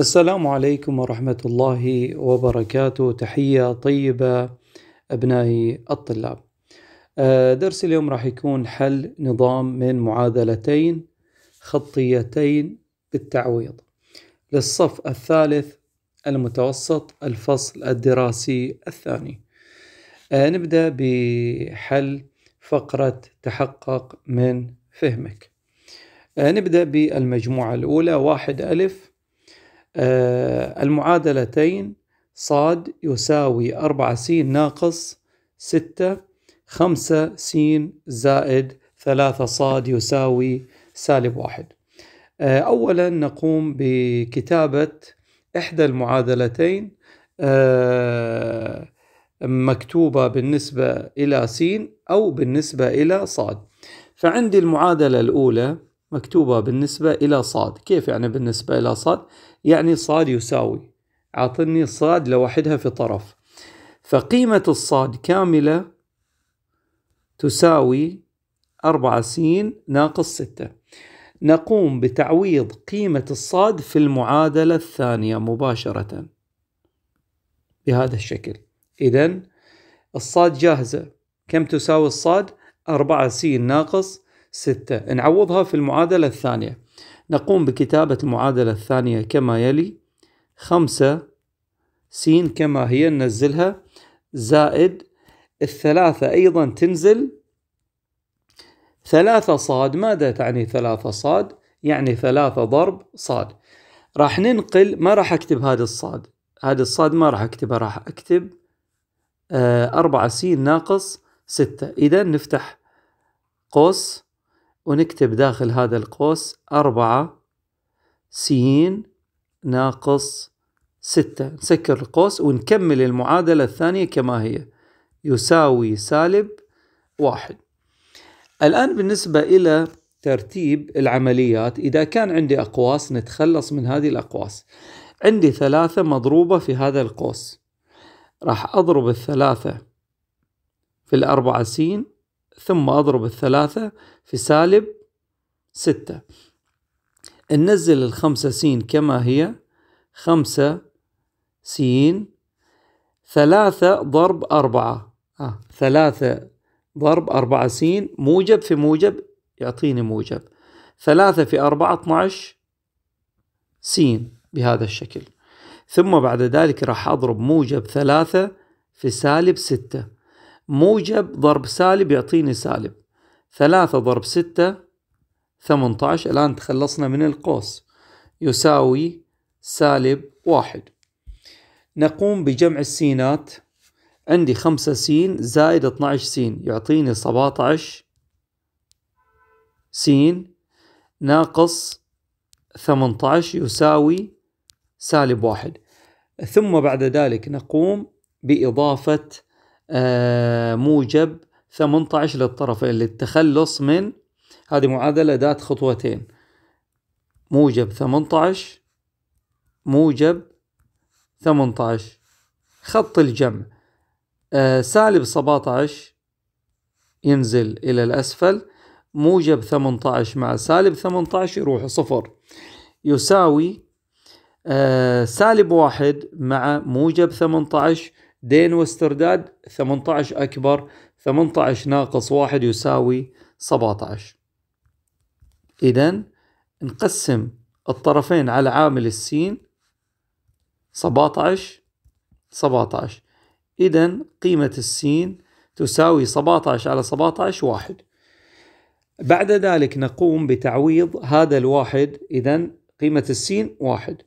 السلام عليكم ورحمة الله وبركاته تحية طيبة أبنائي الطلاب آه، درس اليوم راح يكون حل نظام من معادلتين خطيتين بالتعويض للصف الثالث المتوسط الفصل الدراسي الثاني آه، نبدأ بحل فقرة تحقق من فهمك آه، نبدأ بالمجموعة الأولى واحد ألف آه، المعادلتين صاد يساوي 4 س ناقص 6 5 س زائد 3 صاد يساوي سالب واحد آه، أولا نقوم بكتابة إحدى المعادلتين آه، مكتوبة بالنسبة إلى س أو بالنسبة إلى صاد فعندي المعادلة الأولى مكتوبة بالنسبة إلى صاد كيف يعني بالنسبة إلى صاد؟ يعني صاد يساوي عطني صاد لوحدها في طرف فقيمة الصاد كاملة تساوي أربعة سين ناقص ستة نقوم بتعويض قيمة الصاد في المعادلة الثانية مباشرة بهذا الشكل إذا الصاد جاهزة كم تساوي الصاد؟ أربعة سين ناقص ستة نعوضها في المعادلة الثانية نقوم بكتابة المعادلة الثانية كما يلي خمسة سين كما هي ننزلها زائد الثلاثة أيضا تنزل ثلاثة صاد ماذا تعني ثلاثة صاد؟ يعني ثلاثة ضرب صاد راح ننقل ما راح أكتب هذا الصاد هذا الصاد ما راح أكتبه راح أكتب آه، أربعة سين ناقص ستة إذا نفتح قوس ونكتب داخل هذا القوس أربعة س ناقص ستة نسكر القوس ونكمل المعادلة الثانية كما هي يساوي سالب واحد الآن بالنسبة إلى ترتيب العمليات إذا كان عندي أقواس نتخلص من هذه الأقواس عندي ثلاثة مضروبة في هذا القوس راح أضرب الثلاثة في الأربعة سين ثم أضرب الثلاثة في سالب ستة ننزل الخمسة سين كما هي خمسة سين ثلاثة ضرب أربعة آه. ثلاثة ضرب أربعة سين موجب في موجب يعطيني موجب ثلاثة في أربعة 12 سين بهذا الشكل ثم بعد ذلك راح أضرب موجب ثلاثة في سالب ستة موجب ضرب سالب يعطيني سالب ثلاثة ضرب ستة ثمنتاش الآن تخلصنا من القوس يساوي سالب واحد نقوم بجمع السينات عندي خمسة سين زائد 12 سين يعطيني 17 سين ناقص 18 يساوي سالب واحد ثم بعد ذلك نقوم بإضافة آه، موجب 18 للطرفين للتخلص من هذه معادلة ذات خطوتين موجب 18 موجب 18 خط الجمع آه، سالب 17 ينزل إلى الأسفل موجب 18 مع سالب 18 يروح صفر يساوي آه، سالب واحد مع موجب 18 دين واسترداد 18 أكبر 18 ناقص واحد يساوي 17 إذا نقسم الطرفين على عامل السين 17 17 إذا قيمة السين تساوي 17 على 17 واحد بعد ذلك نقوم بتعويض هذا الواحد إذا قيمة السين واحد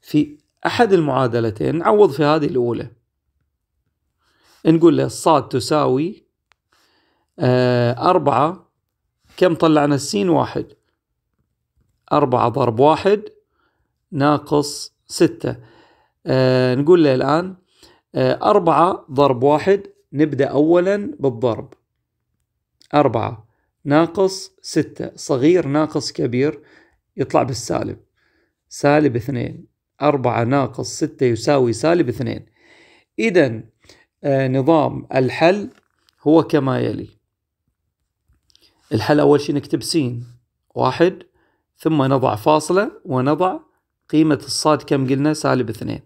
في أحد المعادلتين نعوض في هذه الأولى نقول له الصاد تساوي آه، أربعة كم طلعنا السين واحد أربعة ضرب واحد ناقص ستة آه نقول له الآن آه أربعة ضرب واحد نبدأ أولا بالضرب أربعة ناقص ستة صغير ناقص كبير يطلع بالسالب سالب اثنين أربعة ناقص ستة يساوي سالب اثنين إذا آه، نظام الحل هو كما يلي الحل أول شيء نكتب سين واحد ثم نضع فاصلة ونضع قيمة الصاد كم قلنا سالب اثنين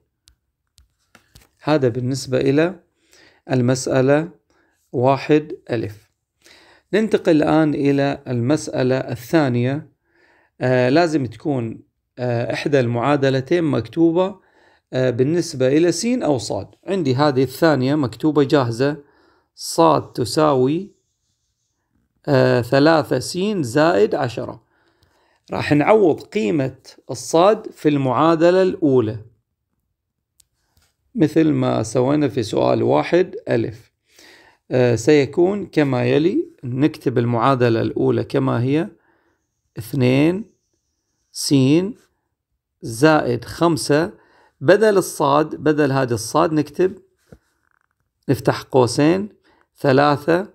هذا بالنسبة إلى المسألة واحد ألف ننتقل الآن إلى المسألة الثانية آه لازم تكون آه إحدى المعادلتين مكتوبة آه، بالنسبة إلى س أو ص عندي هذه الثانية مكتوبة جاهزة ص تساوي آه، ثلاثة س زائد عشرة راح نعوض قيمة الصاد في المعادلة الأولى مثل ما سوينا في سؤال واحد ألف آه، سيكون كما يلي نكتب المعادلة الأولى كما هي اثنين س زائد خمسة بدل الصاد بدل هذه الصاد نكتب نفتح قوسين ثلاثة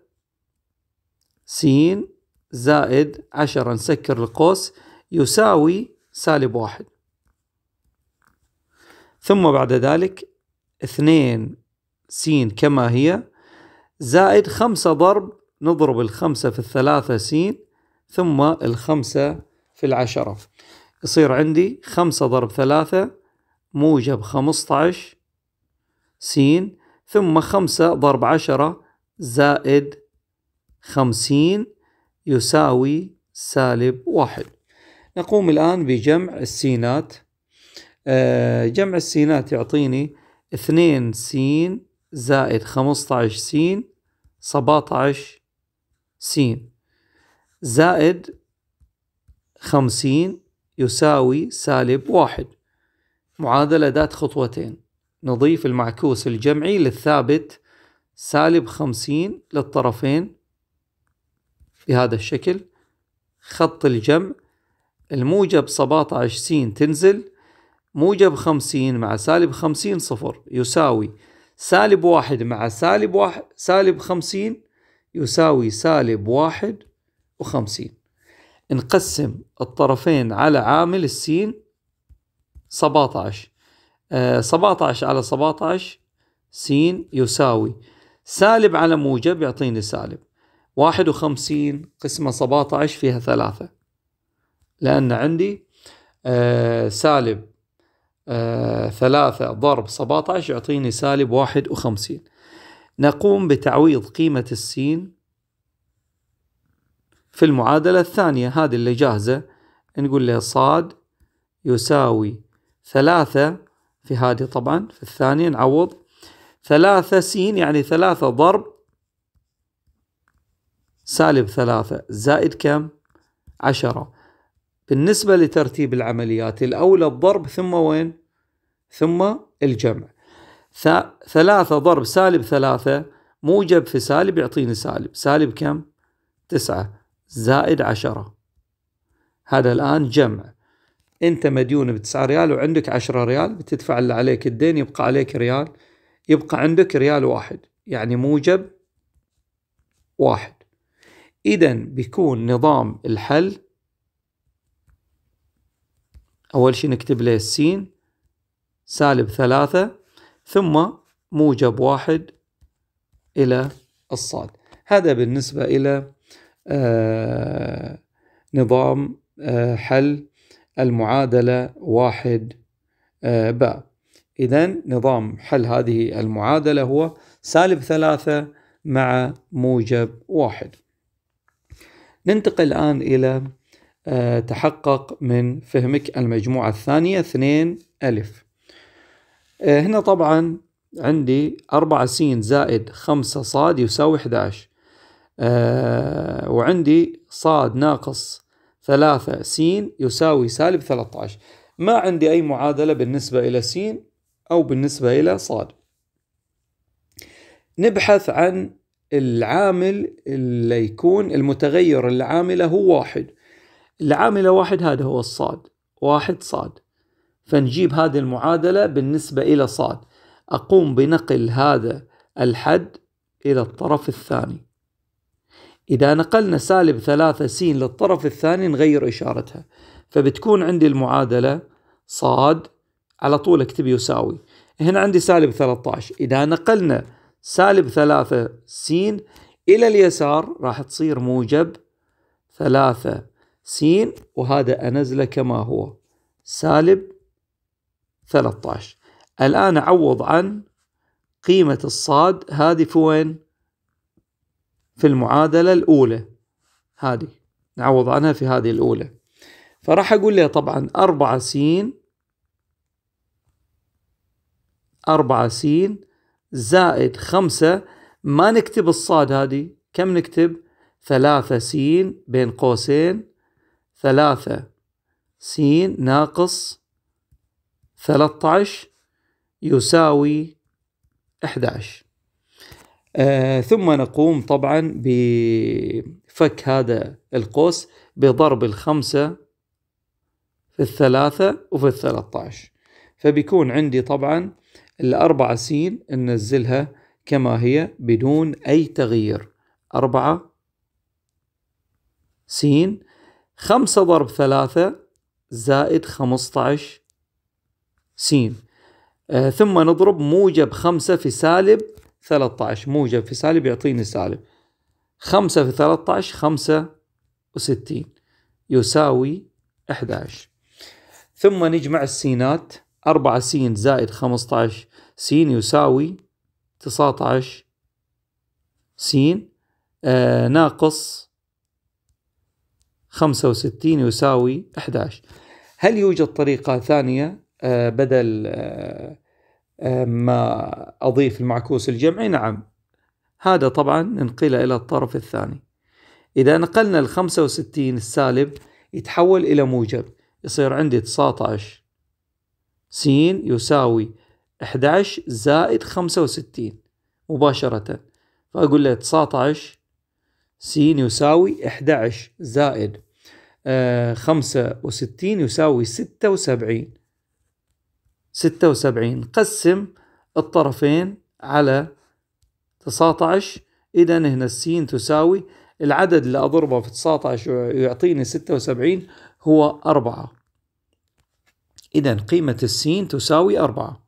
سين زائد عشرة نسكر القوس يساوي سالب واحد ثم بعد ذلك اثنين سين كما هي زائد خمسة ضرب نضرب الخمسة في الثلاثة سين ثم الخمسة في العشرة يصير عندي خمسة ضرب ثلاثة موجب خمسة عشر سين ثم خمسة ضرب عشرة زائد خمسين يساوي سالب واحد نقوم الآن بجمع السينات آه، جمع السينات يعطيني اثنين سين زائد خمسة خمسطعش سين عشر سين زائد خمسين يساوي سالب واحد معادلة ذات خطوتين نضيف المعكوس الجمعي للثابت سالب خمسين للطرفين بهذا الشكل خط الجمع الموجب سبعة عشر سين تنزل موجب خمسين مع سالب خمسين صفر يساوي سالب واحد مع سالب واحد سالب خمسين يساوي سالب واحد وخمسين نقسم الطرفين على عامل السين 17 17 آه، على 17 س يساوي سالب على موجب يعطيني سالب 51 قسمة 17 فيها ثلاثة لأن عندي آه سالب آه ثلاثة ضرب 17 يعطيني سالب 51 نقوم بتعويض قيمة السين في المعادلة الثانية هذه اللي جاهزة نقول لها صاد يساوي ثلاثة في هذه طبعا في الثانية نعوض ثلاثة سين يعني ثلاثة ضرب سالب ثلاثة زائد كم عشرة بالنسبة لترتيب العمليات الأولى الضرب ثم وين ثم الجمع ثلاثة ضرب سالب ثلاثة موجب في سالب يعطيني سالب سالب كم تسعة زائد عشرة هذا الآن جمع انت مديون 9 ريال وعندك عشرة ريال بتدفع اللي عليك الدين يبقى عليك ريال يبقى عندك ريال واحد يعني موجب واحد اذا بيكون نظام الحل اول شيء نكتب له السين سالب ثلاثة ثم موجب واحد الى الصاد هذا بالنسبة الى آه نظام آه حل المعادلة واحد آه، باء إذا نظام حل هذه المعادلة هو سالب ثلاثة مع موجب واحد ننتقل الآن إلى آه، تحقق من فهمك المجموعة الثانية اثنين ألف آه، هنا طبعا عندي أربعة سين زائد خمسة صاد يساوي 11 وعندي صاد ناقص ثلاثة س يساوي سالب 13 ما عندي أي معادلة بالنسبة إلى س أو بالنسبة إلى ص نبحث عن العامل اللي يكون المتغير العاملة هو واحد العاملة واحد هذا هو الصاد واحد صاد فنجيب هذه المعادلة بالنسبة إلى صاد أقوم بنقل هذا الحد إلى الطرف الثاني إذا نقلنا سالب ثلاثة س للطرف الثاني نغير إشارتها فبتكون عندي المعادلة صاد على طول اكتب يساوي هنا عندي سالب 13 إذا نقلنا سالب ثلاثة س إلى اليسار راح تصير موجب ثلاثة س وهذا أنزله كما هو سالب 13 الآن أعوض عن قيمة الصاد هذه في وين؟ في المعادلة الأولى هذه نعوض عنها في هذه الأولى فراح أقول له طبعا أربعة سين أربعة سين زائد خمسة ما نكتب الصاد هذه كم نكتب ثلاثة سين بين قوسين ثلاثة سين ناقص ثلاثة عشر يساوي 11 آه، ثم نقوم طبعا بفك هذا القوس بضرب الخمسة في الثلاثة وفي الثلاثة عشر فبيكون عندي طبعا الأربعة سين ننزلها كما هي بدون أي تغيير أربعة سين خمسة ضرب ثلاثة زائد خمسة عشر سين آه ثم نضرب موجب خمسة في سالب 13 موجب في سالب يعطيني سالب 5 في 13 65 يساوي 11 ثم نجمع السينات 4 سين زائد 15 سين يساوي 19 سين آه ناقص 65 يساوي 11 هل يوجد طريقة ثانية آه بدل آه آه، ما أضيف المعكوس الجمعي نعم هذا طبعا ننقله إلى الطرف الثاني إذا نقلنا ال 65 السالب يتحول إلى موجب يصير عندي 19 س يساوي 11 زائد 65 مباشرة فأقول له 19 س يساوي 11 زائد 65 آه، يساوي 76 ستة وسبعين قسم الطرفين على تسعة عشر إذا هنا السين تساوي العدد اللي أضربه في 19 يعطيني 76 هو 4 إذا قيمة السين تساوي 4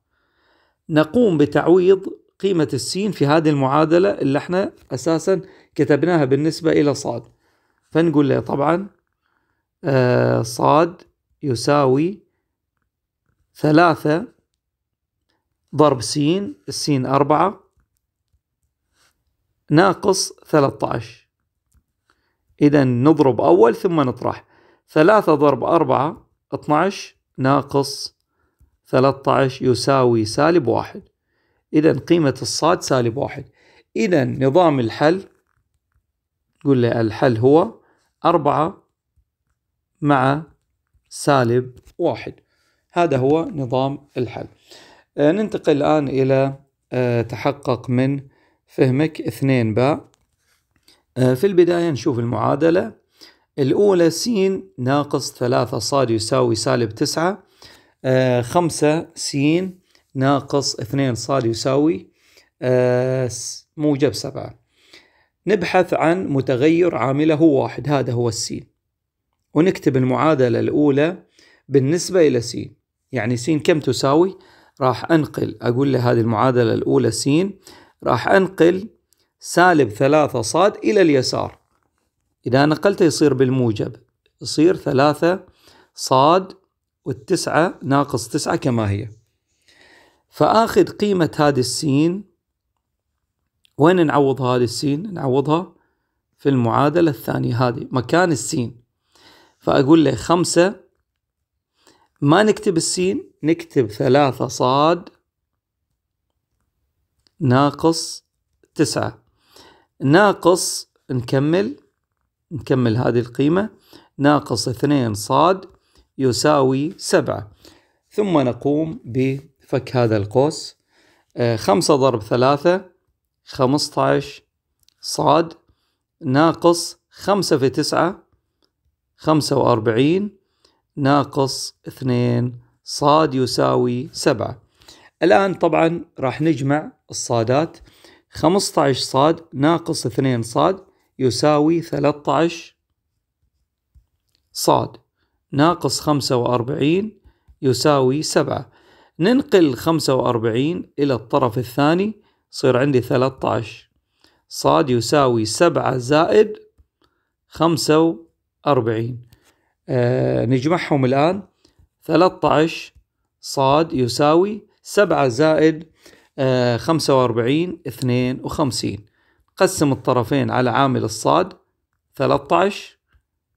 نقوم بتعويض قيمة السين في هذه المعادلة اللي احنا أساسا كتبناها بالنسبة إلى صاد فنقول له طبعا آه صاد يساوي ثلاثة ضرب س السين أربعة ناقص ثلاثة عشر إذا نضرب أول ثم نطرح ثلاثة ضرب أربعة اثنا عشر ناقص ثلاثة عشر يساوي سالب واحد إذا قيمة الصاد سالب واحد إذا نظام الحل قل له الحل هو أربعة مع سالب واحد هذا هو نظام الحل آه، ننتقل الآن إلى آه، تحقق من فهمك اثنين باء آه، في البداية نشوف المعادلة الأولى س ناقص ثلاثة صاد يساوي سالب تسعة خمسة س ناقص اثنين صاد يساوي موجب سبعة نبحث عن متغير عامله واحد هذا هو السين ونكتب المعادلة الأولى بالنسبة إلى سين يعني س كم تساوي راح أنقل أقول له هذه المعادلة الأولى سين راح أنقل سالب ثلاثة صاد إلى اليسار إذا نقلته يصير بالموجب يصير ثلاثة صاد والتسعة ناقص تسعة كما هي فآخذ قيمة هذه السين وين نعوض هذه السين نعوضها في المعادلة الثانية هذه مكان السين فأقول له خمسة ما نكتب السين نكتب ثلاثة صاد ناقص تسعة ناقص نكمل نكمل هذه القيمة ناقص اثنين صاد يساوي سبعة ثم نقوم بفك هذا القوس آه، خمسة ضرب ثلاثة خمسة عشر صاد ناقص خمسة في تسعة خمسة وأربعين ناقص 2 صاد يساوي 7 الآن طبعا راح نجمع الصادات 15 صاد ناقص 2 صاد يساوي 13 صاد ناقص 45 يساوي 7 ننقل 45 إلى الطرف الثاني صير عندي 13 صاد يساوي 7 زائد 45 آه، نجمعهم الآن 13 صاد يساوي 7 زائد 45 آه، 52 قسم الطرفين على عامل الصاد 13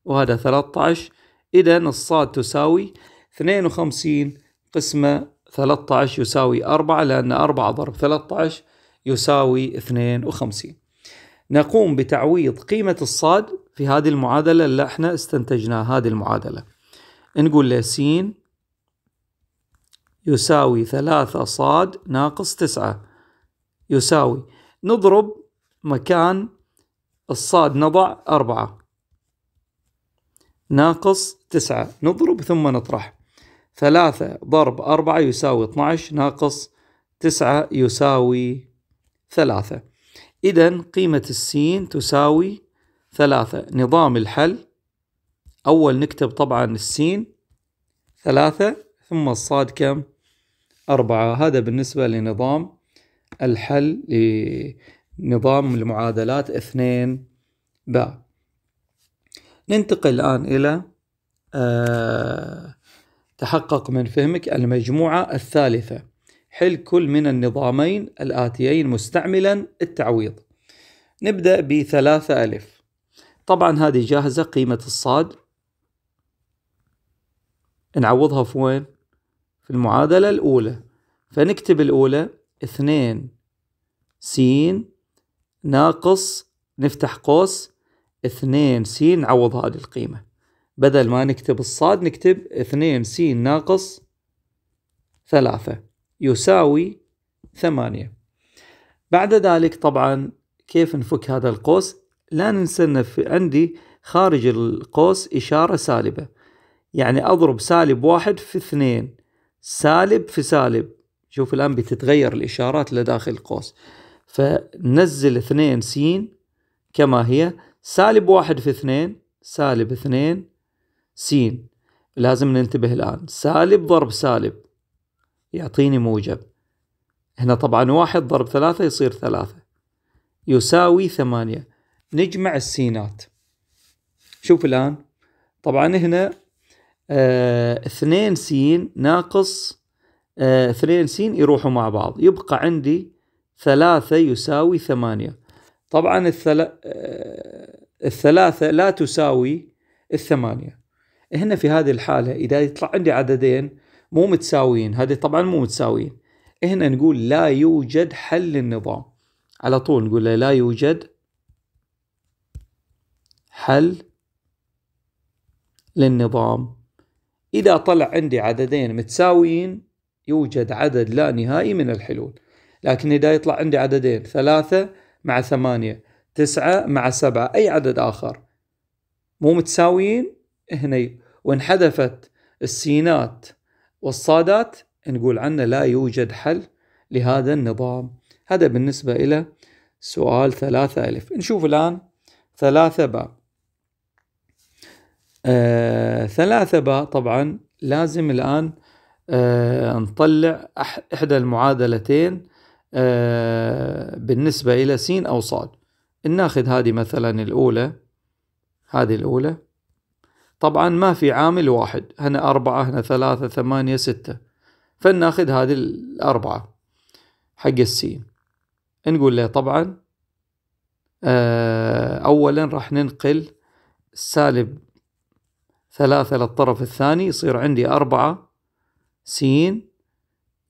وهذا 13 إذا الصاد تساوي 52 قسمة 13 يساوي 4 لأن 4 ضرب 13 يساوي 52 نقوم بتعويض قيمة الصاد في هذه المعادلة اللي احنا استنتجناها هذه المعادلة نقول له س يساوي ثلاثة صاد ناقص تسعة يساوي نضرب مكان الصاد نضع أربعة ناقص تسعة نضرب ثم نطرح ثلاثة ضرب أربعة يساوي 12 ناقص تسعة يساوي ثلاثة إذا قيمة السين تساوي ثلاثة نظام الحل أول نكتب طبعا السين ثلاثة ثم الصاد كم أربعة هذا بالنسبة لنظام الحل لنظام المعادلات اثنين باء ننتقل الآن إلى أه تحقق من فهمك المجموعة الثالثة حل كل من النظامين الآتيين مستعملا التعويض نبدأ بثلاثة ألف طبعا هذه جاهزة قيمة الصاد نعوضها في وين في المعادلة الأولى فنكتب الأولى اثنين س ناقص نفتح قوس اثنين س نعوض هذه القيمة بدل ما نكتب الصاد نكتب اثنين س ناقص ثلاثة يساوي ثمانية بعد ذلك طبعا كيف نفك هذا القوس لا ننسى أن في عندي خارج القوس إشارة سالبة يعني أضرب سالب واحد في اثنين سالب في سالب شوف الآن بتتغير الإشارات لداخل القوس فنزل اثنين سين كما هي سالب واحد في اثنين سالب اثنين سين لازم ننتبه الآن سالب ضرب سالب يعطيني موجب هنا طبعا واحد ضرب ثلاثة يصير ثلاثة يساوي ثمانية نجمع السينات شوف الآن طبعا هنا آه اثنين سين ناقص آه اثنين سين يروحوا مع بعض يبقى عندي ثلاثة يساوي ثمانية طبعا الثل... آه الثلاثة لا تساوي الثمانية هنا في هذه الحالة إذا يطلع عندي عددين مو متساويين هذه طبعا مو متساويين هنا نقول لا يوجد حل للنظام على طول نقول لا يوجد حل للنظام إذا طلع عندي عددين متساويين يوجد عدد لا نهائي من الحلول لكن إذا يطلع عندي عددين ثلاثة مع ثمانية تسعة مع سبعة أي عدد آخر مو متساويين هنا وانحذفت السينات والصادات نقول عنه لا يوجد حل لهذا النظام هذا بالنسبة إلى سؤال ثلاثة ألف نشوف الآن ثلاثة باء آه ثلاثة باء طبعا لازم الآن آه نطلع إحدى المعادلتين آه بالنسبة إلى س أو صاد ناخذ هذه مثلا الأولى هذه الأولى طبعا ما في عامل واحد هنا أربعة هنا ثلاثة ثمانية ستة فناخذ هذه الأربعة حق السين نقول له طبعا آه، أولا راح ننقل سالب ثلاثة للطرف الثاني يصير عندي أربعة سين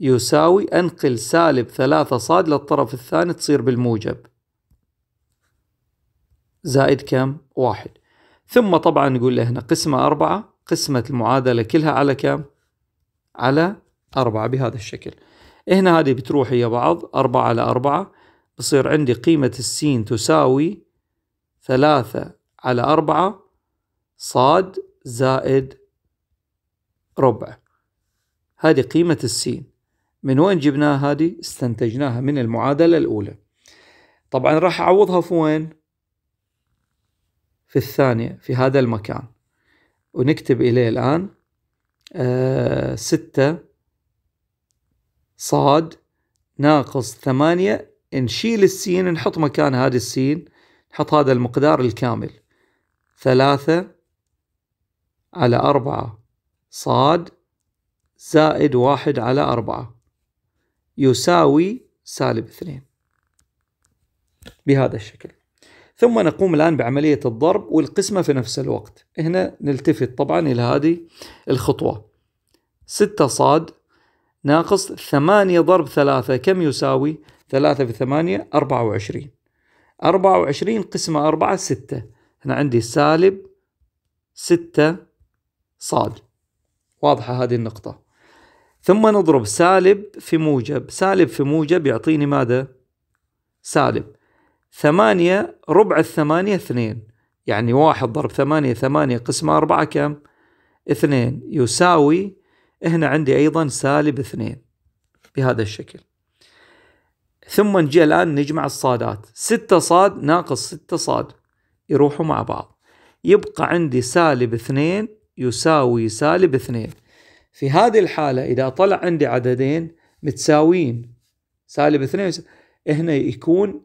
يساوي أنقل سالب ثلاثة صاد للطرف الثاني تصير بالموجب زائد كم؟ واحد ثم طبعا نقول له هنا قسمة أربعة قسمة المعادلة كلها على كم؟ على أربعة بهذا الشكل هنا هذه بتروح هي بعض أربعة على أربعة بصير عندي قيمة السين تساوي ثلاثة على أربعة صاد زائد ربع هذه قيمة السين من وين جبناها هذه استنتجناها من المعادلة الأولى طبعا راح أعوضها في وين في الثانية في هذا المكان ونكتب إليه الآن آه ستة صاد ناقص ثمانية نشيل السين نحط مكان هذه السين نحط هذا المقدار الكامل ثلاثة على أربعة صاد زائد واحد على أربعة يساوي سالب اثنين بهذا الشكل ثم نقوم الآن بعملية الضرب والقسمة في نفس الوقت هنا نلتفت طبعا إلى هذه الخطوة ستة صاد ناقص ثمانية ضرب ثلاثة كم يساوي ثلاثة في ثمانية أربعة وعشرين أربعة وعشرين قسمة أربعة ستة هنا عندي سالب ستة صاد واضحة هذه النقطة ثم نضرب سالب في موجب سالب في موجب يعطيني ماذا سالب ثمانية ربع الثمانية اثنين يعني واحد ضرب ثمانية ثمانية قسمة أربعة كم اثنين يساوي هنا عندي أيضا سالب اثنين بهذا الشكل ثم نجي الآن نجمع الصادات ستة صاد ناقص ستة صاد يروحوا مع بعض يبقى عندي سالب اثنين يساوي سالب اثنين في هذه الحالة إذا طلع عندي عددين متساويين سالب اثنين هنا يكون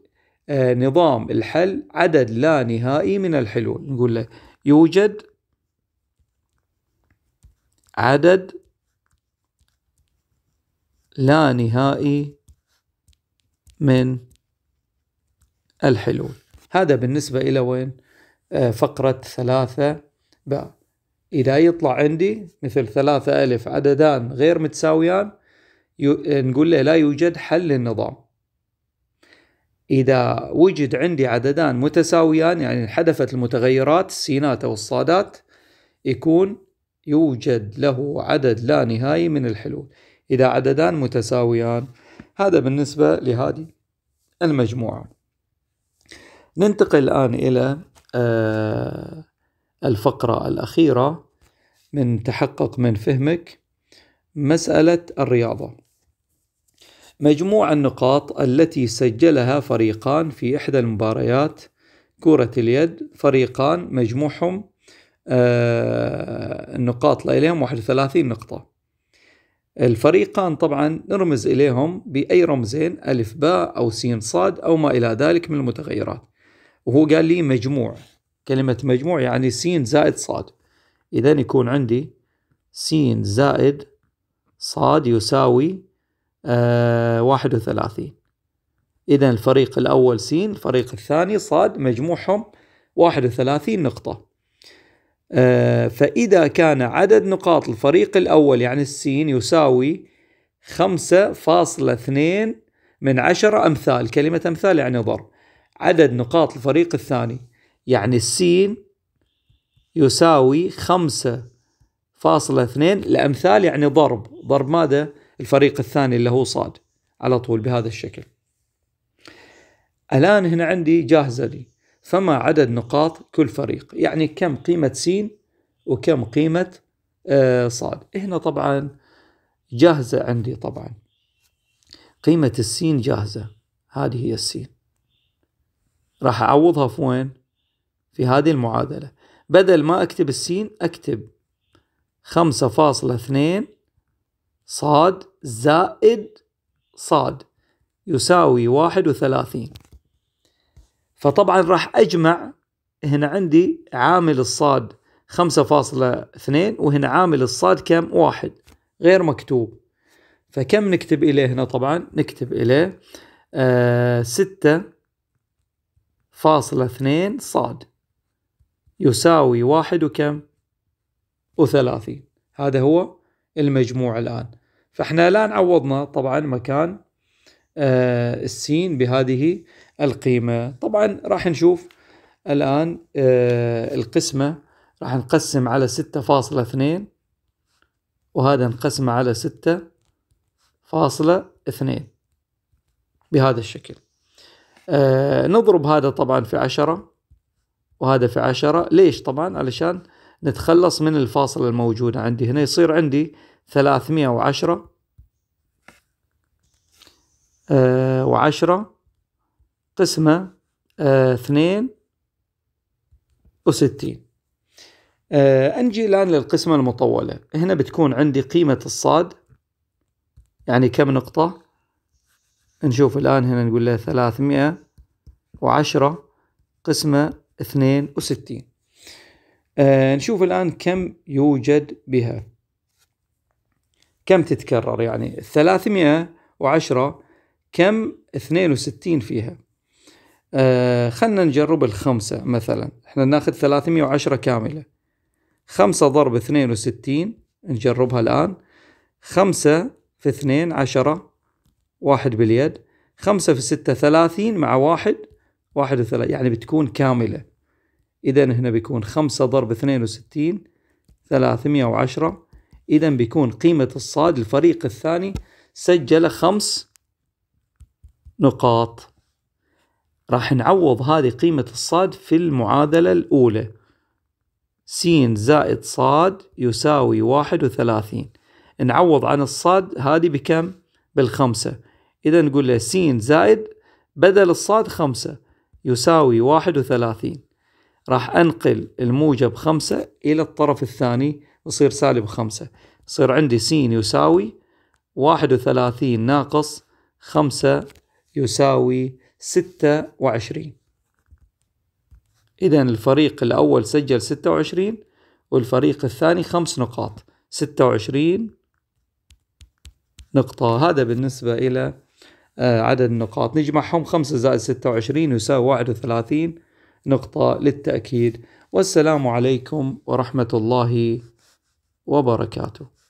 آه، نظام الحل عدد لا نهائي من الحلول نقول له يوجد عدد لا نهائي من الحلول هذا بالنسبة إلى وين آه، فقرة ثلاثة باء إذا يطلع عندي مثل ثلاثة ألف عددان غير متساويان نقول له لا يوجد حل للنظام إذا وجد عندي عددان متساويان يعني انحدفت المتغيرات السينات أو الصادات يكون يوجد له عدد لا نهائي من الحلول إذا عددان متساويان هذا بالنسبة لهذه المجموعة ننتقل الآن إلى آه الفقرة الأخيرة من تحقق من فهمك مسألة الرياضة مجموع النقاط التي سجلها فريقان في إحدى المباريات كرة اليد فريقان مجموعهم النقاط آه، لإليهم 31 نقطة الفريقان طبعا نرمز إليهم بأي رمزين ألف باء أو سين صاد أو ما إلى ذلك من المتغيرات وهو قال لي مجموع كلمة مجموع يعني س زائد صاد إذا يكون عندي س زائد صاد يساوي آه واحد وثلاثين إذا الفريق الأول س الفريق الثاني صاد مجموعهم واحد وثلاثين نقطة آه فإذا كان عدد نقاط الفريق الأول يعني السين يساوي خمسة فاصلة اثنين من عشرة أمثال كلمة أمثال يعني ضرب عدد نقاط الفريق الثاني يعني السين يساوي خمسة فاصلة اثنين الأمثال يعني ضرب ضرب ماذا؟ الفريق الثاني اللي هو صاد على طول بهذا الشكل الآن هنا عندي جاهزة لي فما عدد نقاط كل فريق يعني كم قيمة سين وكم قيمة آه، صاد هنا طبعا جاهزة عندي طبعا قيمة السين جاهزة هذه هي السين راح أعوضها في وين؟ في هذه المعادلة بدل ما أكتب السين أكتب خمسة فاصلة اثنين صاد زائد صاد يساوي واحد وثلاثين فطبعا راح أجمع هنا عندي عامل الصاد خمسة فاصلة اثنين وهنا عامل الصاد كم واحد غير مكتوب فكم نكتب إليه هنا طبعا نكتب إليه آه ستة فاصلة اثنين صاد يساوي واحد وكم وثلاثين هذا هو المجموع الآن فإحنا الآن عوضنا طبعا مكان آه، السين بهذه القيمة طبعا راح نشوف الآن آه، القسمة راح نقسم على ستة فاصلة اثنين وهذا نقسمه على ستة فاصلة اثنين بهذا الشكل آه، نضرب هذا طبعا في عشرة وهذا في عشرة ليش طبعا علشان نتخلص من الفاصلة الموجودة عندي هنا يصير عندي ثلاثمية وعشرة آه وعشرة قسمة آه اثنين وستين آه أنجي الآن للقسمة المطولة هنا بتكون عندي قيمة الصاد يعني كم نقطة نشوف الآن هنا نقول له ثلاثمية وعشرة قسمة 62 آه نشوف الآن كم يوجد بها كم تتكرر يعني 310 كم 62 فيها آه خلنا نجرب الخمسة مثلا احنا ناخذ 310 كاملة خمسة ضرب 62 نجربها الآن خمسة في اثنين عشرة واحد باليد خمسة في ستة ثلاثين مع واحد واحد وثلاثة يعني بتكون كاملة إذا هنا بيكون خمسة ضرب اثنين وستين ثلاثمية وعشرة إذا بيكون قيمة الصاد الفريق الثاني سجل خمس نقاط راح نعوض هذه قيمة الصاد في المعادلة الأولى س زائد صاد يساوي واحد وثلاثين نعوض عن الصاد هذه بكم؟ بالخمسة إذا نقول له س زائد بدل الصاد خمسة يساوي واحد وثلاثين راح أنقل الموجب خمسة إلى الطرف الثاني يصير سالب خمسة يصير عندي س يساوي واحد وثلاثين ناقص خمسة يساوي ستة وعشرين إذا الفريق الأول سجل ستة وعشرين والفريق الثاني خمس نقاط ستة وعشرين نقطة هذا بالنسبة إلى آه، عدد النقاط نجمعهم 5 زائد 26 يساوي 31 نقطة للتأكيد والسلام عليكم ورحمة الله وبركاته